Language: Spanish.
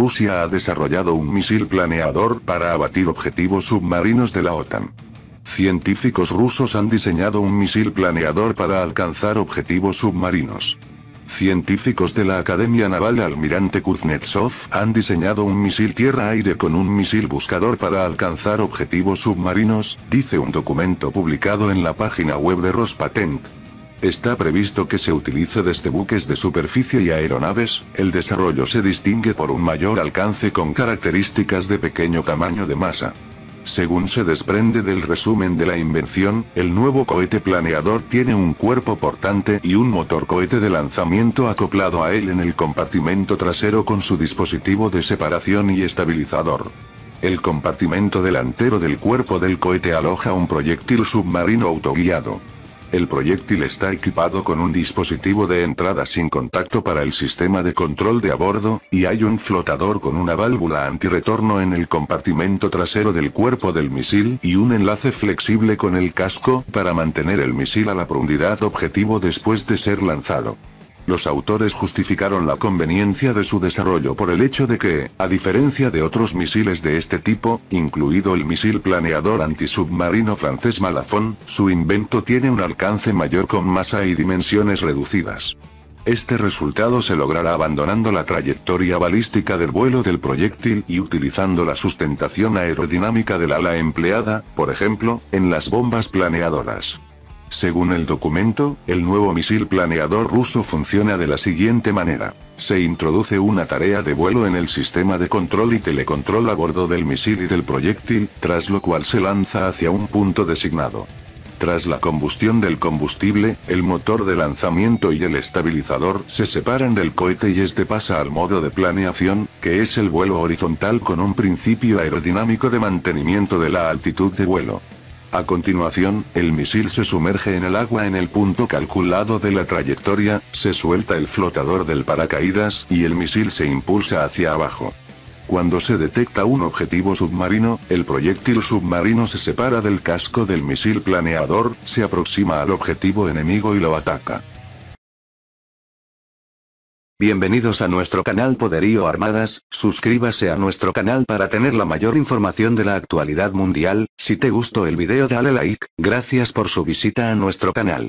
Rusia ha desarrollado un misil planeador para abatir objetivos submarinos de la OTAN. Científicos rusos han diseñado un misil planeador para alcanzar objetivos submarinos. Científicos de la Academia Naval Almirante Kuznetsov han diseñado un misil tierra-aire con un misil buscador para alcanzar objetivos submarinos, dice un documento publicado en la página web de Rospatent. Está previsto que se utilice desde buques de superficie y aeronaves, el desarrollo se distingue por un mayor alcance con características de pequeño tamaño de masa. Según se desprende del resumen de la invención, el nuevo cohete planeador tiene un cuerpo portante y un motor cohete de lanzamiento acoplado a él en el compartimento trasero con su dispositivo de separación y estabilizador. El compartimento delantero del cuerpo del cohete aloja un proyectil submarino autoguiado. El proyectil está equipado con un dispositivo de entrada sin contacto para el sistema de control de a bordo, y hay un flotador con una válvula antirretorno en el compartimento trasero del cuerpo del misil y un enlace flexible con el casco para mantener el misil a la profundidad objetivo después de ser lanzado. Los autores justificaron la conveniencia de su desarrollo por el hecho de que, a diferencia de otros misiles de este tipo, incluido el misil planeador antisubmarino francés Malafon, su invento tiene un alcance mayor con masa y dimensiones reducidas. Este resultado se logrará abandonando la trayectoria balística del vuelo del proyectil y utilizando la sustentación aerodinámica del ala empleada, por ejemplo, en las bombas planeadoras. Según el documento, el nuevo misil planeador ruso funciona de la siguiente manera. Se introduce una tarea de vuelo en el sistema de control y telecontrol a bordo del misil y del proyectil, tras lo cual se lanza hacia un punto designado. Tras la combustión del combustible, el motor de lanzamiento y el estabilizador se separan del cohete y este pasa al modo de planeación, que es el vuelo horizontal con un principio aerodinámico de mantenimiento de la altitud de vuelo. A continuación, el misil se sumerge en el agua en el punto calculado de la trayectoria, se suelta el flotador del paracaídas y el misil se impulsa hacia abajo. Cuando se detecta un objetivo submarino, el proyectil submarino se separa del casco del misil planeador, se aproxima al objetivo enemigo y lo ataca. Bienvenidos a nuestro canal Poderío Armadas, suscríbase a nuestro canal para tener la mayor información de la actualidad mundial, si te gustó el video dale like, gracias por su visita a nuestro canal.